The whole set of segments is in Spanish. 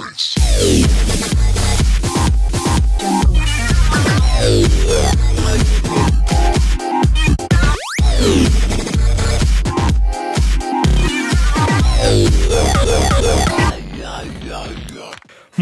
Prince.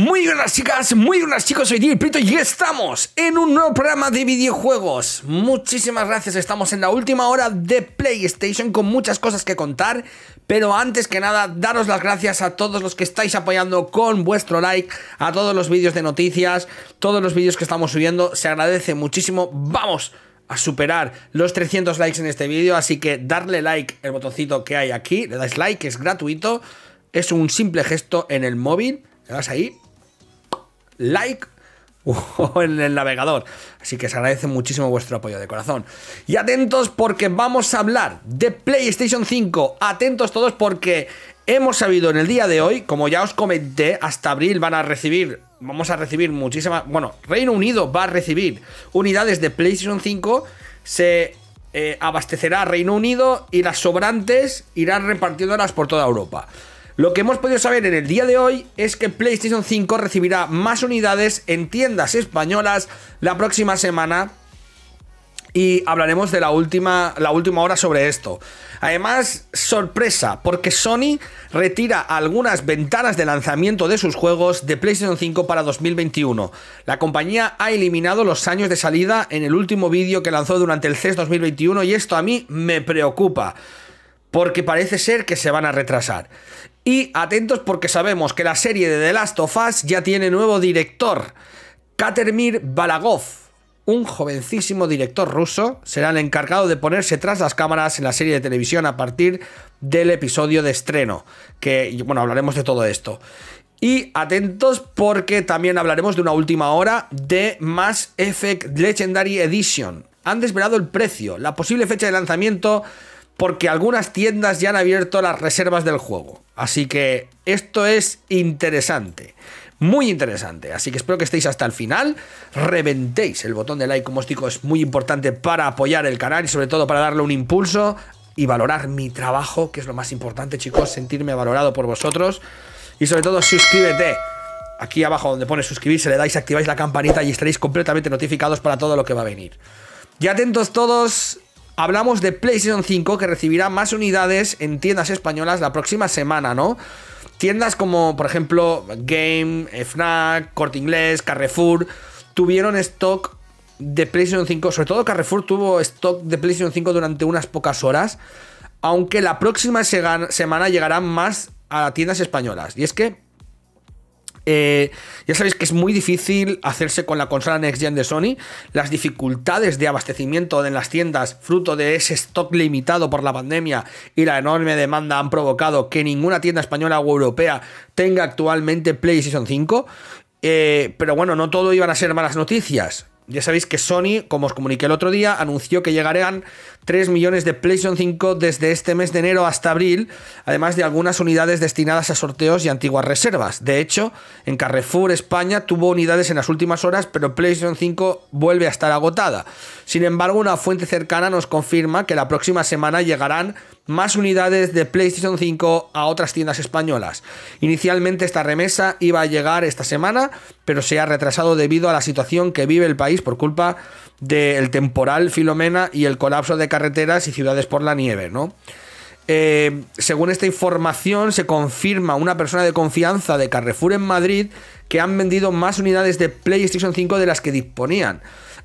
Muy buenas chicas, muy buenas chicos, soy Diego y estamos en un nuevo programa de videojuegos. Muchísimas gracias, estamos en la última hora de PlayStation con muchas cosas que contar, pero antes que nada, daros las gracias a todos los que estáis apoyando con vuestro like, a todos los vídeos de noticias, todos los vídeos que estamos subiendo, se agradece muchísimo. ¡Vamos! a superar los 300 likes en este vídeo, así que darle like, el botoncito que hay aquí, le dais like, es gratuito, es un simple gesto en el móvil, le das ahí, like o en el navegador. Así que se agradece muchísimo vuestro apoyo de corazón. Y atentos porque vamos a hablar de PlayStation 5. Atentos todos porque hemos sabido en el día de hoy, como ya os comenté, hasta abril van a recibir, vamos a recibir muchísimas, bueno, Reino Unido va a recibir unidades de PlayStation 5. Se eh, abastecerá Reino Unido y las sobrantes irán repartiéndolas por toda Europa. Lo que hemos podido saber en el día de hoy es que PlayStation 5 recibirá más unidades en tiendas españolas la próxima semana y hablaremos de la última, la última hora sobre esto. Además, sorpresa, porque Sony retira algunas ventanas de lanzamiento de sus juegos de PlayStation 5 para 2021. La compañía ha eliminado los años de salida en el último vídeo que lanzó durante el CES 2021 y esto a mí me preocupa porque parece ser que se van a retrasar. Y atentos porque sabemos que la serie de The Last of Us ya tiene nuevo director. Katermir Balagov, un jovencísimo director ruso, será el encargado de ponerse tras las cámaras en la serie de televisión a partir del episodio de estreno, que bueno, hablaremos de todo esto. Y atentos porque también hablaremos de una última hora de Mass Effect Legendary Edition. Han desvelado el precio, la posible fecha de lanzamiento porque algunas tiendas ya han abierto las reservas del juego. Así que esto es interesante. Muy interesante, así que espero que estéis hasta el final. Reventéis el botón de like, como os digo, es muy importante para apoyar el canal y sobre todo para darle un impulso y valorar mi trabajo, que es lo más importante, chicos, sentirme valorado por vosotros. Y sobre todo, suscríbete aquí abajo donde pone suscribirse, le dais, activáis la campanita y estaréis completamente notificados para todo lo que va a venir. Y atentos todos hablamos de PlayStation 5 que recibirá más unidades en tiendas españolas la próxima semana, ¿no? Tiendas como, por ejemplo, Game, Fnac, Corte Inglés, Carrefour, tuvieron stock de PlayStation 5. Sobre todo Carrefour tuvo stock de PlayStation 5 durante unas pocas horas. Aunque la próxima semana llegarán más a tiendas españolas. Y es que eh, ya sabéis que es muy difícil hacerse con la consola Next Gen de Sony. Las dificultades de abastecimiento en las tiendas, fruto de ese stock limitado por la pandemia y la enorme demanda, han provocado que ninguna tienda española o europea tenga actualmente PlayStation 5. Eh, pero bueno, no todo iban a ser malas noticias. Ya sabéis que Sony, como os comuniqué el otro día, anunció que llegarán 3 millones de PlayStation 5 desde este mes de enero hasta abril, además de algunas unidades destinadas a sorteos y antiguas reservas. De hecho, en Carrefour España tuvo unidades en las últimas horas, pero PlayStation 5 vuelve a estar agotada. Sin embargo, una fuente cercana nos confirma que la próxima semana llegarán más unidades de PlayStation 5 a otras tiendas españolas. Inicialmente esta remesa iba a llegar esta semana, pero se ha retrasado debido a la situación que vive el país por culpa del temporal Filomena y el colapso de carreteras y ciudades por la nieve, ¿no? Eh, según esta información, se confirma una persona de confianza de Carrefour en Madrid que han vendido más unidades de PlayStation 5 de las que disponían.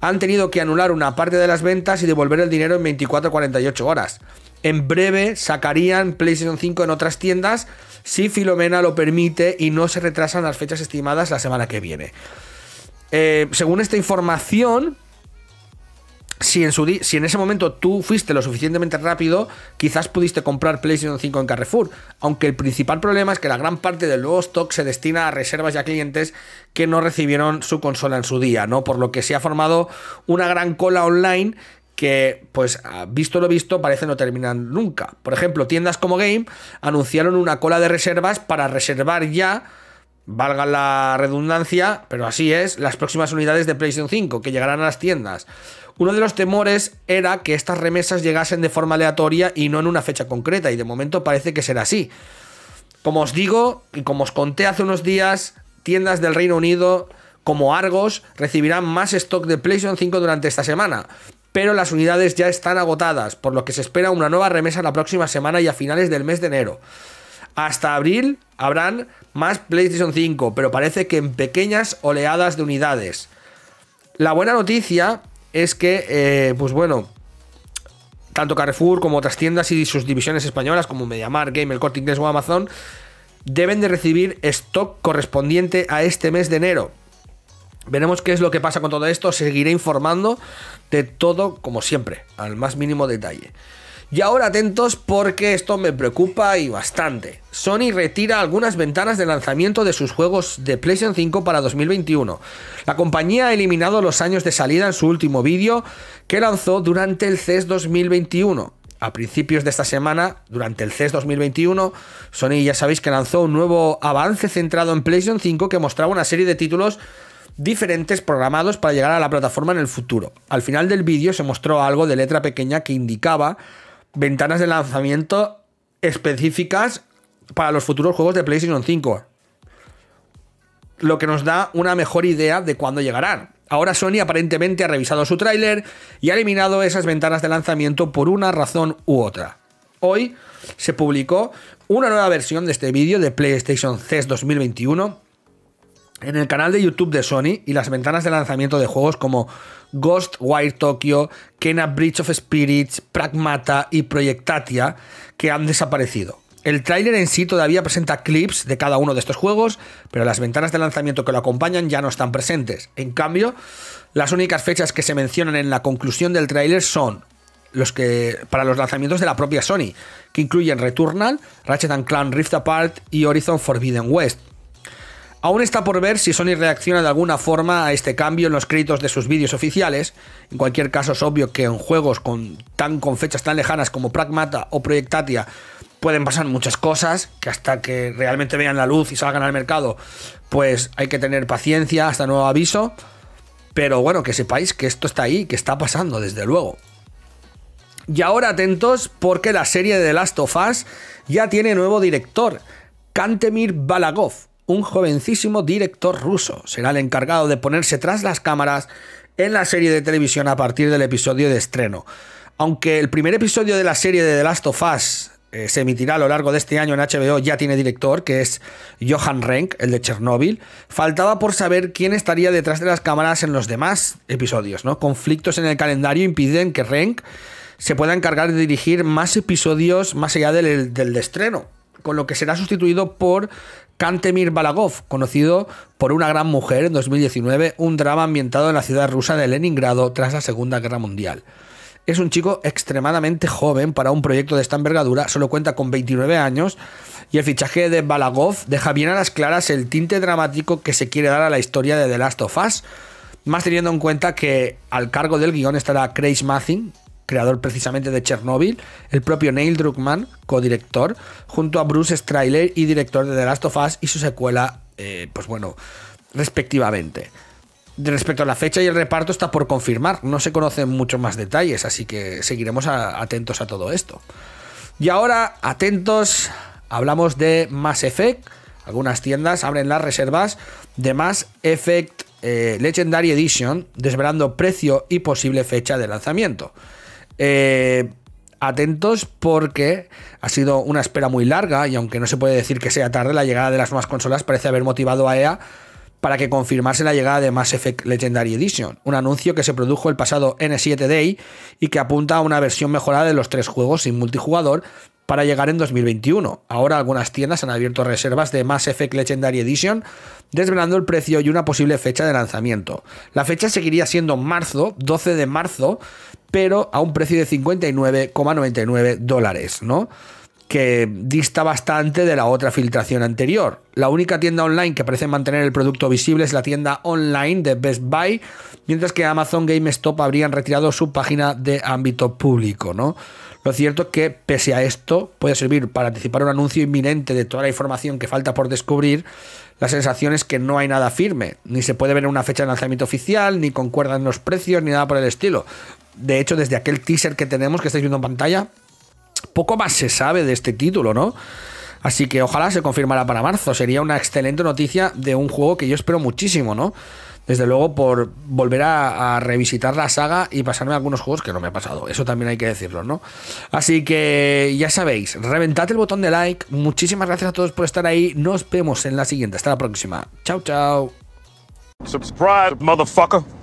Han tenido que anular una parte de las ventas y devolver el dinero en 24-48 horas en breve sacarían PlayStation 5 en otras tiendas si Filomena lo permite y no se retrasan las fechas estimadas la semana que viene. Eh, según esta información, si en, si en, ese momento tú fuiste lo suficientemente rápido, quizás pudiste comprar PlayStation 5 en Carrefour. Aunque el principal problema es que la gran parte del nuevo stock se destina a reservas y a clientes que no recibieron su consola en su día, ¿no? Por lo que se ha formado una gran cola online que, pues, ah, visto lo visto, parece no terminan nunca. Por ejemplo, tiendas como Game anunciaron una cola de reservas para reservar ya, valga la redundancia, pero así es, las próximas unidades de PlayStation 5 que llegarán a las tiendas. Uno de los temores era que estas remesas llegasen de forma aleatoria y no en una fecha concreta, y de momento parece que será así. Como os digo, y como os conté hace unos días, tiendas del Reino Unido como Argos recibirán más stock de PlayStation 5 durante esta semana pero las unidades ya están agotadas, por lo que se espera una nueva remesa la próxima semana y a finales del mes de enero. Hasta abril habrán más PlayStation 5, pero parece que en pequeñas oleadas de unidades. La buena noticia es que, eh, pues bueno, tanto Carrefour como otras tiendas y sus divisiones españolas como Mediamar, Game, el Corte Inglés o Amazon deben de recibir stock correspondiente a este mes de enero. Veremos qué es lo que pasa con todo esto. Seguiré informando de todo, como siempre, al más mínimo detalle. Y ahora atentos porque esto me preocupa y bastante. Sony retira algunas ventanas de lanzamiento de sus juegos de PlayStation 5 para 2021. La compañía ha eliminado los años de salida en su último vídeo que lanzó durante el CES 2021. A principios de esta semana, durante el CES 2021, Sony ya sabéis que lanzó un nuevo avance centrado en PlayStation 5 que mostraba una serie de títulos diferentes programados para llegar a la plataforma en el futuro. Al final del vídeo se mostró algo de letra pequeña que indicaba ventanas de lanzamiento específicas para los futuros juegos de PlayStation 5. Lo que nos da una mejor idea de cuándo llegarán. Ahora Sony aparentemente ha revisado su tráiler y ha eliminado esas ventanas de lanzamiento por una razón u otra. Hoy se publicó una nueva versión de este vídeo de PlayStation CES 2021 en el canal de YouTube de Sony y las ventanas de lanzamiento de juegos como Ghost Ghostwire Tokyo, Kena Bridge of Spirits, Pragmata y Projectatia que han desaparecido. El tráiler en sí todavía presenta clips de cada uno de estos juegos, pero las ventanas de lanzamiento que lo acompañan ya no están presentes. En cambio, las únicas fechas que se mencionan en la conclusión del tráiler son los que para los lanzamientos de la propia Sony, que incluyen Returnal, Ratchet Clan Rift Apart y Horizon Forbidden West. Aún está por ver si Sony reacciona de alguna forma a este cambio en los créditos de sus vídeos oficiales. En cualquier caso, es obvio que en juegos con, tan, con fechas tan lejanas como Pragmata o Proyectatia pueden pasar muchas cosas que hasta que realmente vean la luz y salgan al mercado, pues hay que tener paciencia hasta nuevo aviso. Pero bueno, que sepáis que esto está ahí, que está pasando, desde luego. Y ahora atentos porque la serie de The Last of Us ya tiene nuevo director, Kantemir Balagov un jovencísimo director ruso. Será el encargado de ponerse tras las cámaras en la serie de televisión a partir del episodio de estreno. Aunque el primer episodio de la serie de The Last of Us eh, se emitirá a lo largo de este año en HBO, ya tiene director, que es Johan Renk, el de Chernóbil. Faltaba por saber quién estaría detrás de las cámaras en los demás episodios, ¿no? Conflictos en el calendario impiden que Renk se pueda encargar de dirigir más episodios más allá del, del de estreno con lo que será sustituido por Kantemir Balagov, conocido por Una gran mujer en 2019, un drama ambientado en la ciudad rusa de Leningrado tras la Segunda Guerra Mundial. Es un chico extremadamente joven para un proyecto de esta envergadura, solo cuenta con 29 años, y el fichaje de Balagov deja bien a las claras el tinte dramático que se quiere dar a la historia de The Last of Us, más teniendo en cuenta que al cargo del guión estará Craig Mathin creador precisamente de Chernobyl, el propio Neil Druckmann, codirector, junto a Bruce Straley y director de The Last of Us y su secuela, eh, pues bueno, respectivamente. respecto a la fecha y el reparto está por confirmar, no se conocen muchos más detalles, así que seguiremos atentos a todo esto. Y ahora, atentos, hablamos de Mass Effect. Algunas tiendas abren las reservas de Mass Effect eh, Legendary Edition, desvelando precio y posible fecha de lanzamiento. Eh, atentos porque ha sido una espera muy larga y aunque no se puede decir que sea tarde, la llegada de las nuevas consolas parece haber motivado a EA para que confirmase la llegada de Mass Effect Legendary Edition, un anuncio que se produjo el pasado N7 Day y que apunta a una versión mejorada de los tres juegos sin multijugador para llegar en 2021. Ahora algunas tiendas han abierto reservas de Mass Effect Legendary Edition, desvelando el precio y una posible fecha de lanzamiento. La fecha seguiría siendo marzo, 12 de marzo, pero a un precio de 59,99 dólares, ¿no? que dista bastante de la otra filtración anterior. La única tienda online que parece mantener el producto visible es la tienda online de Best Buy, mientras que Amazon GameStop habrían retirado su página de ámbito público, ¿no? Lo cierto es que, pese a esto, puede servir para anticipar un anuncio inminente de toda la información que falta por descubrir. La sensación es que no hay nada firme, ni se puede ver una fecha de lanzamiento oficial, ni concuerdan los precios, ni nada por el estilo. De hecho, desde aquel teaser que tenemos, que estáis viendo en pantalla, poco más se sabe de este título, ¿no? Así que ojalá se confirmara para marzo. Sería una excelente noticia de un juego que yo espero muchísimo, ¿no? desde luego, por volver a, revisitar la saga y pasarme algunos juegos que no me ha pasado. Eso también hay que decirlo, ¿no? Así que ya sabéis, reventad el botón de like. Muchísimas gracias a todos por estar ahí. Nos vemos en la siguiente. Hasta la próxima. Chao, chao. Subscribe, motherfucker.